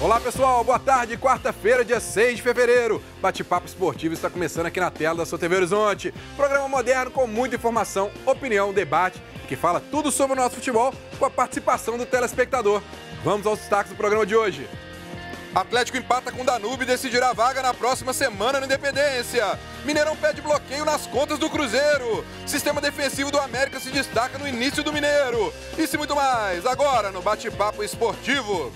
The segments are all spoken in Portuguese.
Olá pessoal, boa tarde, quarta-feira, dia 6 de fevereiro. Bate-papo esportivo está começando aqui na tela da sua TV Horizonte. Programa moderno com muita informação, opinião, debate, que fala tudo sobre o nosso futebol com a participação do telespectador. Vamos aos destaques do programa de hoje. Atlético empata com Danúbio e decidirá a vaga na próxima semana na Independência. Mineirão pede bloqueio nas contas do Cruzeiro. Sistema defensivo do América se destaca no início do Mineiro. Isso e muito mais agora no Bate-Papo Esportivo.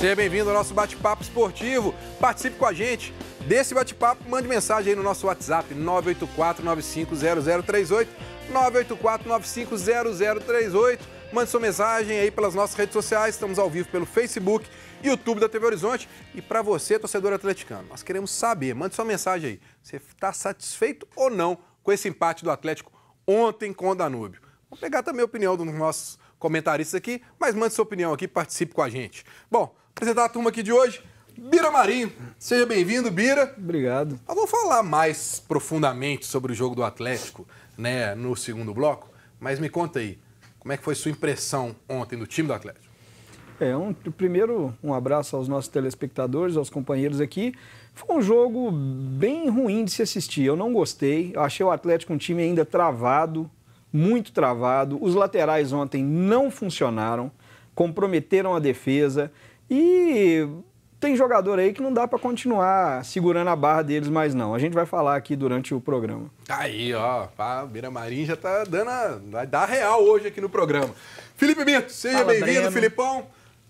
Seja bem-vindo ao nosso bate-papo esportivo. Participe com a gente desse bate-papo. Mande mensagem aí no nosso WhatsApp 984-950038. 984-950038. Mande sua mensagem aí pelas nossas redes sociais. Estamos ao vivo pelo Facebook, YouTube da TV Horizonte. E para você, torcedor atleticano, nós queremos saber. Mande sua mensagem aí. Você está satisfeito ou não com esse empate do Atlético ontem com o Danúbio? Vamos pegar também a opinião dos nossos comentarista aqui, mas mande sua opinião aqui, participe com a gente. Bom, apresentar a turma aqui de hoje. Bira Marinho, seja bem-vindo, Bira. Obrigado. Eu vou falar mais profundamente sobre o jogo do Atlético, né, no segundo bloco, mas me conta aí, como é que foi sua impressão ontem do time do Atlético? É, um, primeiro, um abraço aos nossos telespectadores, aos companheiros aqui. Foi um jogo bem ruim de se assistir. Eu não gostei. Eu achei o Atlético um time ainda travado, muito travado. Os laterais ontem não funcionaram, comprometeram a defesa e tem jogador aí que não dá para continuar segurando a barra deles mais não. A gente vai falar aqui durante o programa. Tá aí, ó, a Beira Marim já tá dando a, vai dar real hoje aqui no programa. Felipe Bento, seja bem-vindo, Filipão.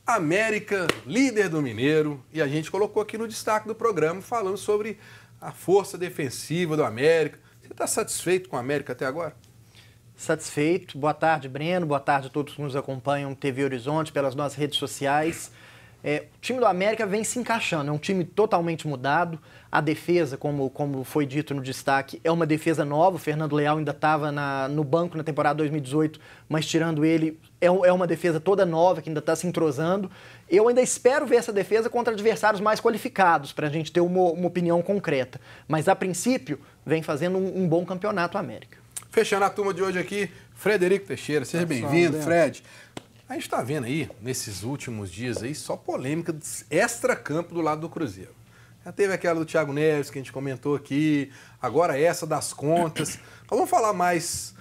América, líder do Mineiro, e a gente colocou aqui no destaque do programa falando sobre a força defensiva do América. Você está satisfeito com o América até agora? Satisfeito. Boa tarde, Breno. Boa tarde a todos que nos acompanham TV Horizonte, pelas nossas redes sociais. É, o time do América vem se encaixando, é um time totalmente mudado. A defesa, como, como foi dito no destaque, é uma defesa nova. O Fernando Leal ainda estava no banco na temporada 2018, mas tirando ele, é, é uma defesa toda nova, que ainda está se entrosando. Eu ainda espero ver essa defesa contra adversários mais qualificados, para a gente ter uma, uma, opinião concreta. Mas, a princípio, vem fazendo um, um bom campeonato o América. Fechando a turma de hoje aqui, Frederico Teixeira, seja bem-vindo, né? Fred. A gente está vendo aí, nesses últimos dias aí, só polêmica extra-campo do lado do Cruzeiro. Já teve aquela do Thiago Neves que a gente comentou aqui, agora essa das contas. vamos falar mais,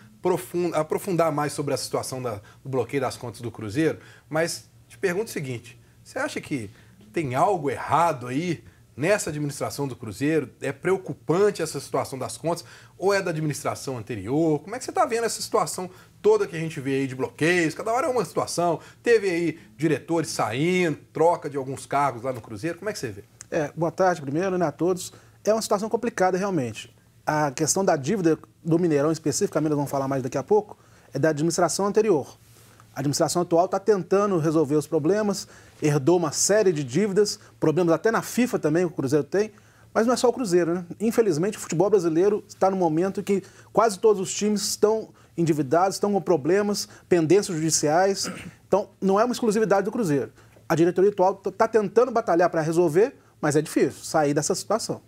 aprofundar mais sobre a situação da, do bloqueio das contas do Cruzeiro, mas te pergunto o seguinte: você acha que tem algo errado aí nessa administração do Cruzeiro? É preocupante essa situação das contas? Ou é da administração anterior? Como é que você está vendo essa situação toda que a gente vê aí de bloqueios? Cada hora é uma situação. Teve aí diretores saindo, troca de alguns cargos lá no Cruzeiro. Como é que você vê? É, boa tarde primeiro, né, a todos. É uma situação complicada realmente. A questão da dívida do Mineirão especificamente, nós vamos falar mais daqui a pouco, é da administração anterior. A administração atual está tentando resolver os problemas, herdou uma série de dívidas, problemas até na FIFA também que o Cruzeiro tem. Mas não é só o Cruzeiro, né? Infelizmente, o futebol brasileiro está no momento que quase todos os times estão endividados, estão com problemas, pendências judiciais. Então, não é uma exclusividade do Cruzeiro. A diretoria atual está tentando batalhar para resolver, mas é difícil sair dessa situação.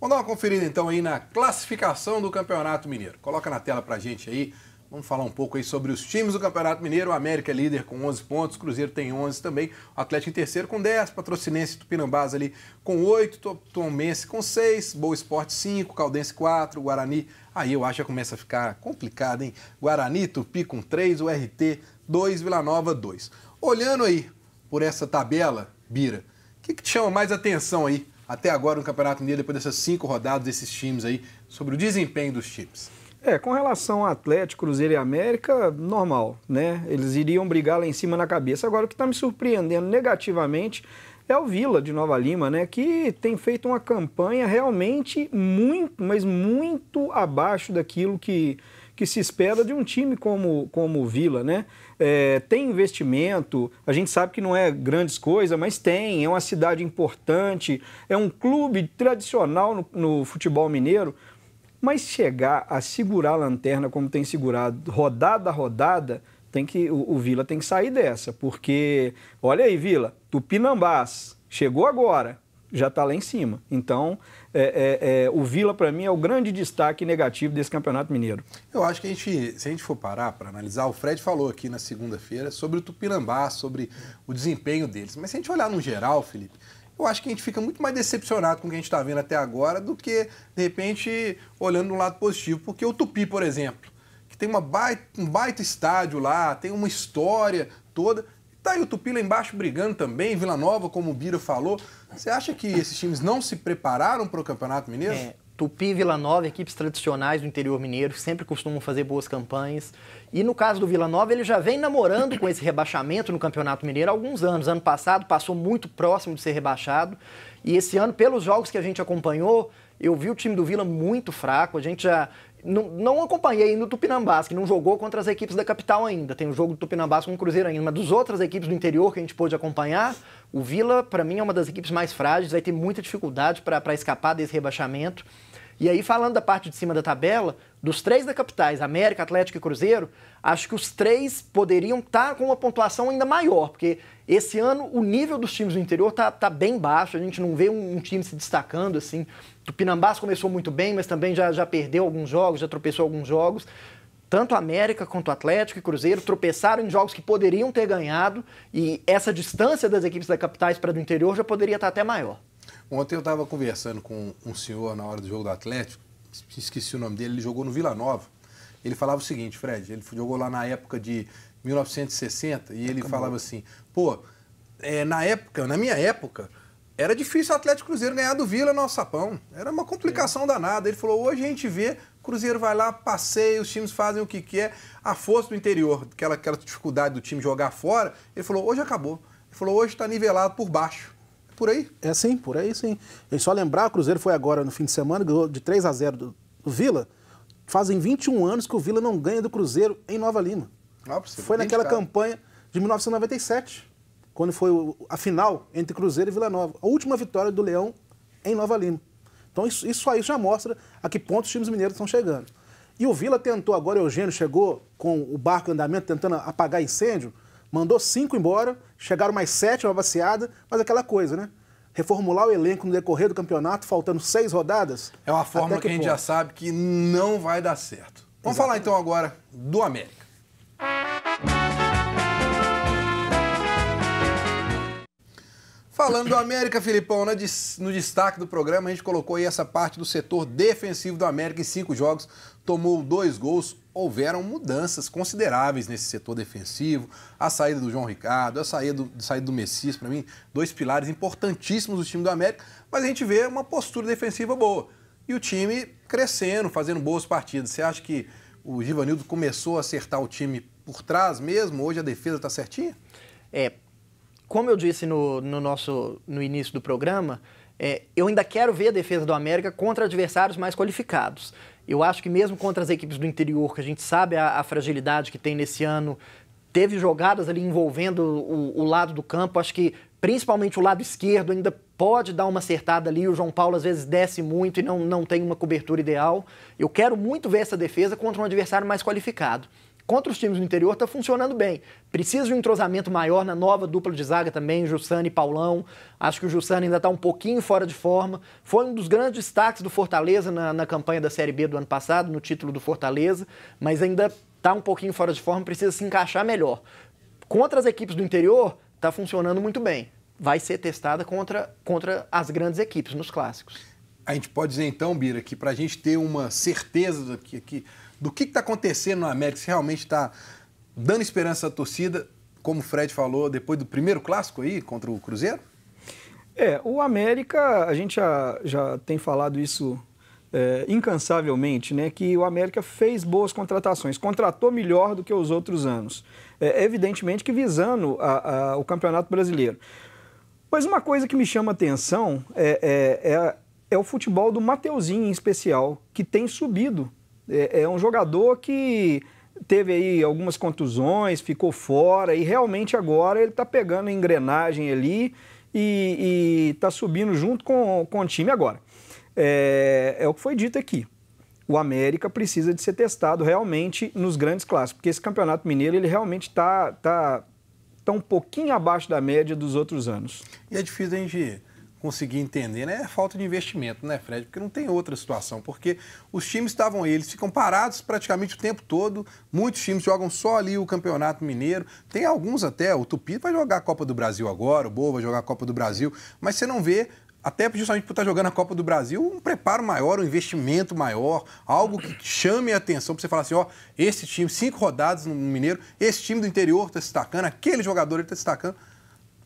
Vamos dar uma conferida então aí na classificação do Campeonato Mineiro. Coloca na tela para gente aí Vamos falar um pouco aí sobre os times do Campeonato Mineiro. O América é líder com 11 pontos, Cruzeiro tem 11 também, o Atlético em terceiro com 10, Patrocinense e Tupinambás ali com 8, Tombense com 6, Boa Esporte 5, Caldense 4, Guarani. Aí eu acho que começa a ficar complicado, hein? Guarani, Tupi com 3, o RT 2, Vila Nova 2. Olhando aí por essa tabela, Bira, o que, que te chama mais atenção aí até agora no Campeonato Mineiro, depois dessas cinco rodadas desses times aí, sobre o desempenho dos times? É, com relação a Atlético, Cruzeiro e América, normal, né? Eles iriam brigar lá em cima na cabeça. Agora, o que está me surpreendendo negativamente é o Vila de Nova Lima, né? Que tem feito uma campanha realmente muito, mas muito abaixo daquilo que, que se espera de um time como, como o Vila, né? É, tem investimento, a gente sabe que não é grandes coisas, mas tem, é uma cidade importante, é um clube tradicional no, no futebol mineiro. Mas chegar a segurar a lanterna como tem segurado, rodada a rodada, tem que, o, o Vila tem que sair dessa, porque, olha aí, Vila, Tupinambás, chegou agora, já está lá em cima. Então, é, é, é, o Vila, para mim, é o grande destaque negativo desse Campeonato Mineiro. Eu acho que a gente, se a gente for parar para analisar, o Fred falou aqui na segunda-feira sobre o Tupinambás, sobre o desempenho deles. Mas se a gente olhar no geral, Felipe, eu acho que a gente fica muito mais decepcionado com o que a gente está vendo até agora do que, de repente, olhando no lado positivo. Porque o Tupi, por exemplo, que tem uma baita, um baita estádio lá, tem uma história toda. Tá aí o Tupi lá embaixo brigando também, Vila Nova, como o Bira falou. Você acha que esses times não se prepararam para o Campeonato Mineiro? É, Tupi, Vila Nova, equipes tradicionais do interior mineiro, sempre costumam fazer boas campanhas. E no caso do Vila Nova, ele já vem namorando com esse rebaixamento no Campeonato Mineiro há alguns anos. Ano passado passou muito próximo de ser rebaixado. E esse ano, pelos jogos que a gente acompanhou, eu vi o time do Vila muito fraco. A gente já não, não acompanhei ainda o Tupinambás, que não jogou contra as equipes da capital ainda. Tem o jogo do Tupinambás com o Cruzeiro ainda. Mas das outras equipes do interior que a gente pôde acompanhar, o Vila, para mim, é uma das equipes mais frágeis, vai ter muita dificuldade para escapar desse rebaixamento. E aí, falando da parte de cima da tabela, dos três da capitais, América, Atlético e Cruzeiro, acho que os três poderiam estar tá com uma pontuação ainda maior, porque esse ano o nível dos times do interior está tá bem baixo, a gente não vê um, um time se destacando assim. Tupinambás começou muito bem, mas também já, já perdeu alguns jogos, já tropeçou alguns jogos tanto América quanto Atlético e Cruzeiro tropeçaram em jogos que poderiam ter ganhado e essa distância das equipes da capitais para do interior já poderia estar tá até maior. Ontem eu estava conversando com um senhor na hora do jogo do Atlético, esqueci o nome dele, ele jogou no Vila Nova. Ele falava o seguinte, Fred, ele jogou lá na época de 1960 e ele Acabou. falava assim, pô, é, na época, na minha época, era difícil o Atlético Cruzeiro ganhar do Vila no Sapão. Era uma complicação é. danada. Ele falou, hoje a gente vê, Cruzeiro vai lá, passeia, os times fazem o que quer. A força do interior, aquela, aquela dificuldade do time jogar fora, ele falou, hoje acabou. Ele falou, hoje está nivelado por baixo. Por aí? É sim, por aí sim. E só lembrar, o Cruzeiro foi agora no fim de semana, ganhou de 3 a 0 do, do Vila. Fazem 21 anos que o Vila não ganha do Cruzeiro em Nova Lima. Ah, foi naquela campanha de 1997, quando foi a final entre Cruzeiro e Vila Nova. A última vitória do Leão em Nova Lima. Então isso, isso aí já mostra a que ponto os times mineiros estão chegando. E o Vila tentou, agora o Eugênio chegou com o barco em andamento, tentando apagar incêndio. Mandou cinco embora, chegaram mais sete, uma vaciada, mas aquela coisa, né? reformular o elenco no decorrer do campeonato, faltando seis rodadas? É uma forma que, que, a gente já sabe que não vai dar certo. Vamos Exatamente. falar então agora do América. Falando do América, Filipão, né? no destaque do programa, a gente colocou aí essa parte do setor defensivo do América em cinco jogos, tomou dois gols. Houveram mudanças consideráveis nesse setor defensivo. A saída do João Ricardo, a saída do, a saída do Messias, para mim, dois pilares importantíssimos do time do América. Mas a gente vê uma postura defensiva boa. E o time crescendo, fazendo boas partidas. Você acha que o Givanildo começou a acertar o time por trás mesmo? Hoje a defesa está certinha? É, como eu disse no, no nosso, no início do programa, é, eu ainda quero ver a defesa do América contra adversários mais qualificados. Eu acho que mesmo contra as equipes do interior, que a gente sabe a, a fragilidade que tem nesse ano, teve jogadas ali envolvendo o, o, lado do campo. Acho que principalmente o lado esquerdo ainda pode dar uma acertada ali. O João Paulo às vezes desce muito e não, não tem uma cobertura ideal. Eu quero muito ver essa defesa contra um adversário mais qualificado contra os times do interior está funcionando bem. Precisa de um entrosamento maior na nova dupla de zaga também, Jussane e Paulão. Acho que o Jussane ainda está um pouquinho fora de forma. Foi um dos grandes destaques do Fortaleza na, na campanha da Série B do ano passado, no título do Fortaleza, mas ainda está um pouquinho fora de forma, precisa se encaixar melhor. Contra as equipes do interior, está funcionando muito bem. Vai ser testada contra, contra as grandes equipes nos clássicos. A gente pode dizer então, Bira, que para a gente ter uma certeza aqui que do que está acontecendo no América, se realmente está dando esperança à torcida, como o Fred falou, depois do primeiro clássico aí contra o Cruzeiro? É, o América, a gente já, já tem falado isso é, incansavelmente, né, que o América fez boas contratações, contratou melhor do que os outros anos. É, evidentemente que visando a, a, o Campeonato Brasileiro. Mas uma coisa que me chama atenção é, é, é, é o futebol do Mateuzinho, em especial, que tem subido é, é um jogador que teve aí algumas contusões, ficou fora e realmente agora ele está pegando engrenagem ali e está subindo junto com, com o time agora. É, é o que foi dito aqui. O América precisa de ser testado realmente nos grandes clássicos, porque esse Campeonato Mineiro ele realmente está tá, tá um pouquinho abaixo da média dos outros anos. E é difícil, hein, Gi? conseguir entender, né? É falta de investimento, né, Fred? Porque não tem outra situação, porque os times estavam aí, eles ficam parados praticamente o tempo todo. Muitos times jogam só ali o Campeonato Mineiro. Tem alguns até, o Tupi vai jogar a Copa do Brasil agora, o Boa vai jogar a Copa do Brasil, mas você não vê até justamente por estar tá jogando a Copa do Brasil, um preparo maior, um investimento maior, algo que chame a atenção para você falar assim, ó, esse time, cinco rodadas no Mineiro, esse time do interior está destacando, aquele jogador está destacando.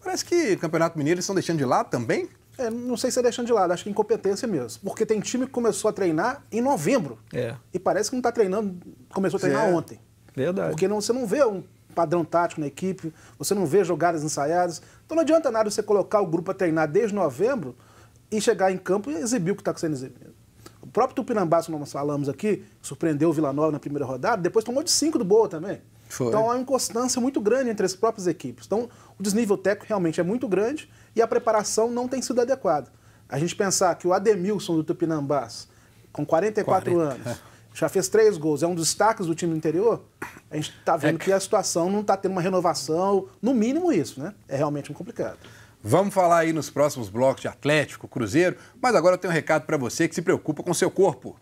Parece que o Campeonato Mineiro eles estão deixando de lado também. É, não sei se é deixando de lado, acho que é incompetência mesmo. Porque tem time que começou a treinar em novembro. É. E parece que não está treinando, começou a treinar é. ontem. Verdade. Porque não, você não vê um padrão tático na equipe, você não vê jogadas ensaiadas. Então não adianta nada você colocar o grupo a treinar desde novembro e chegar em campo e exibir o que está sendo exibido. O próprio Tupinambá, como nós falamos aqui, surpreendeu o Vila Nova na primeira rodada, depois tomou de cinco do Boa também. Foi. Então há uma inconstância muito grande entre as próprias equipes. Então o desnível técnico realmente é muito grande e a preparação não tem sido adequada. A gente pensar que o Ademilson do Tupinambás, com 44 40. anos, já fez três gols, é um dos destaques do time do interior, a gente está vendo é que... que a situação não está tendo uma renovação, no mínimo isso, né? É realmente complicado. Vamos falar aí nos próximos blocos de Atlético, Cruzeiro, mas agora eu tenho um recado para você que se preocupa com seu corpo.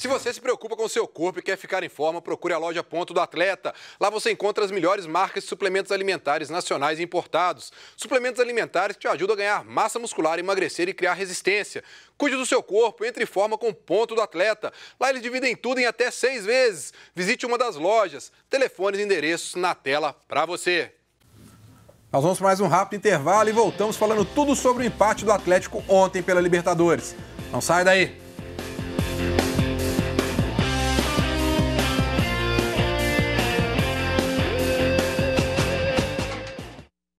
Se você se preocupa com seu corpo e quer ficar em forma, procure a loja Ponto do Atleta. Lá você encontra as melhores marcas de suplementos alimentares nacionais e importados. Suplementos alimentares que te ajudam a ganhar massa muscular, emagrecer e criar resistência. Cuide do seu corpo, entre em forma com Ponto do Atleta. Lá eles dividem tudo em até seis vezes. Visite uma das lojas. Telefones e endereços na tela para você. Nós vamos para mais um rápido intervalo e voltamos falando tudo sobre o empate do Atlético ontem pela Libertadores. Não sai daí!